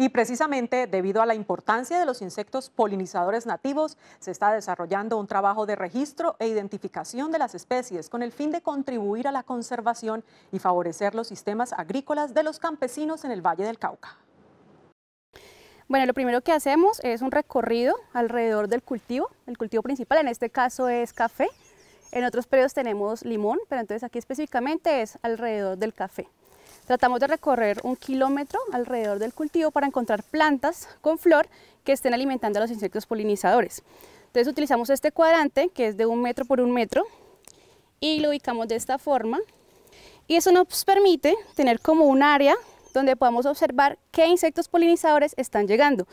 Y precisamente debido a la importancia de los insectos polinizadores nativos, se está desarrollando un trabajo de registro e identificación de las especies con el fin de contribuir a la conservación y favorecer los sistemas agrícolas de los campesinos en el Valle del Cauca. Bueno, lo primero que hacemos es un recorrido alrededor del cultivo. El cultivo principal en este caso es café. En otros periodos tenemos limón, pero entonces aquí específicamente es alrededor del café. Tratamos de recorrer un kilómetro alrededor del cultivo para encontrar plantas con flor que estén alimentando a los insectos polinizadores. Entonces utilizamos este cuadrante que es de un metro por un metro y lo ubicamos de esta forma y eso nos permite tener como un área donde podamos observar qué insectos polinizadores están llegando.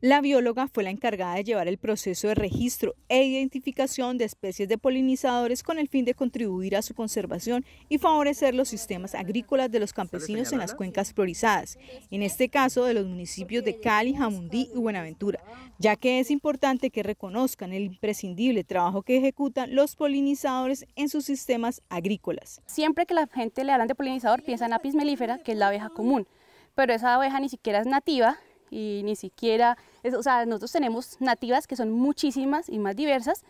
La bióloga fue la encargada de llevar el proceso de registro e identificación de especies de polinizadores con el fin de contribuir a su conservación y favorecer los sistemas agrícolas de los campesinos en las cuencas florizadas, en este caso de los municipios de Cali, Jamundí y Buenaventura, ya que es importante que reconozcan el imprescindible trabajo que ejecutan los polinizadores en sus sistemas agrícolas. Siempre que la gente le habla de polinizador piensa en apis melífera, que es la abeja común, pero esa abeja ni siquiera es nativa y ni siquiera, o sea, nosotros tenemos nativas que son muchísimas y más diversas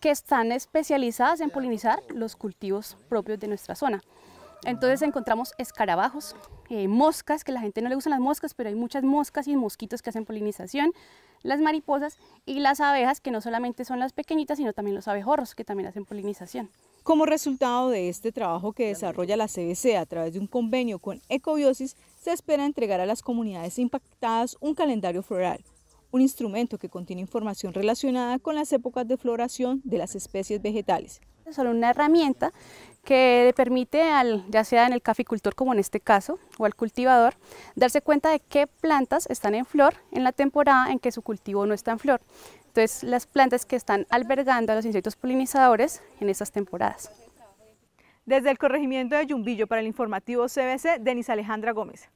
que están especializadas en polinizar los cultivos propios de nuestra zona. Entonces encontramos escarabajos, eh, moscas, que a la gente no le gustan las moscas, pero hay muchas moscas y mosquitos que hacen polinización, las mariposas y las abejas, que no solamente son las pequeñitas, sino también los abejorros, que también hacen polinización. Como resultado de este trabajo que desarrolla la CBC a través de un convenio con Ecobiosis, se espera entregar a las comunidades impactadas un calendario floral, un instrumento que contiene información relacionada con las épocas de floración de las especies vegetales, son una herramienta que permite al, ya sea en el caficultor como en este caso, o al cultivador, darse cuenta de qué plantas están en flor en la temporada en que su cultivo no está en flor. Entonces, las plantas que están albergando a los insectos polinizadores en estas temporadas. Desde el corregimiento de Yumbillo para el informativo CBC, Denis Alejandra Gómez.